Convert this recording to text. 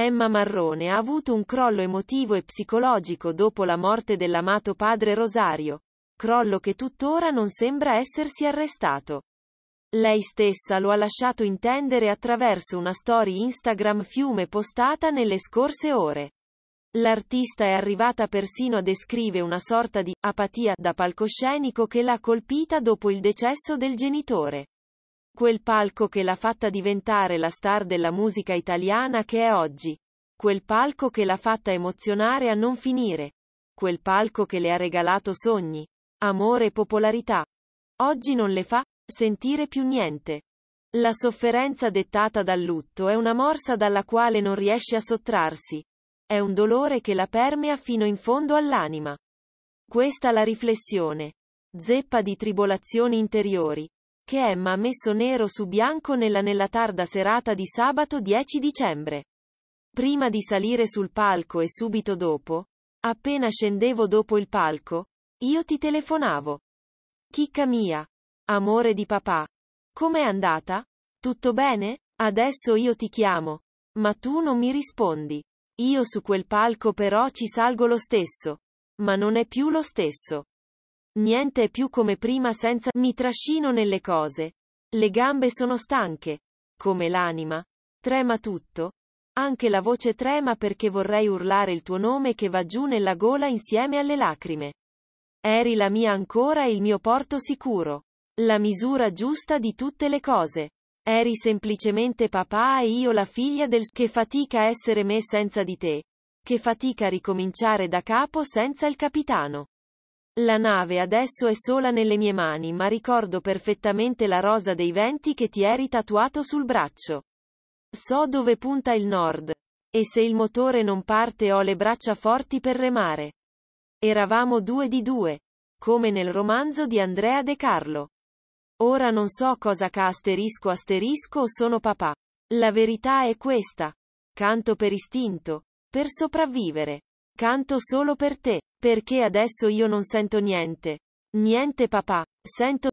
Emma Marrone ha avuto un crollo emotivo e psicologico dopo la morte dell'amato padre Rosario, crollo che tuttora non sembra essersi arrestato. Lei stessa lo ha lasciato intendere attraverso una story Instagram fiume postata nelle scorse ore. L'artista è arrivata persino a descrivere una sorta di apatia da palcoscenico che l'ha colpita dopo il decesso del genitore. Quel palco che l'ha fatta diventare la star della musica italiana che è oggi. Quel palco che l'ha fatta emozionare a non finire. Quel palco che le ha regalato sogni, amore e popolarità. Oggi non le fa sentire più niente. La sofferenza dettata dal lutto è una morsa dalla quale non riesce a sottrarsi. È un dolore che la permea fino in fondo all'anima. Questa la riflessione. Zeppa di tribolazioni interiori, che Emma ha messo nero su bianco nella nella tarda serata di sabato 10 dicembre. Prima di salire sul palco e subito dopo, appena scendevo dopo il palco, io ti telefonavo. Chicca mia. Amore di papà. Com'è andata? Tutto bene? Adesso io ti chiamo. Ma tu non mi rispondi. Io su quel palco però ci salgo lo stesso. Ma non è più lo stesso. Niente è più come prima senza mi trascino nelle cose. Le gambe sono stanche. Come l'anima. Trema tutto. Anche la voce trema perché vorrei urlare il tuo nome che va giù nella gola insieme alle lacrime. Eri la mia ancora e il mio porto sicuro. La misura giusta di tutte le cose. Eri semplicemente papà e io la figlia del che fatica essere me senza di te. Che fatica ricominciare da capo senza il capitano. La nave adesso è sola nelle mie mani ma ricordo perfettamente la rosa dei venti che ti eri tatuato sul braccio. So dove punta il nord. E se il motore non parte ho le braccia forti per remare. Eravamo due di due. Come nel romanzo di Andrea De Carlo. Ora non so cosa ca asterisco asterisco o sono papà. La verità è questa. Canto per istinto. Per sopravvivere. Canto solo per te. Perché adesso io non sento niente. Niente papà. Sento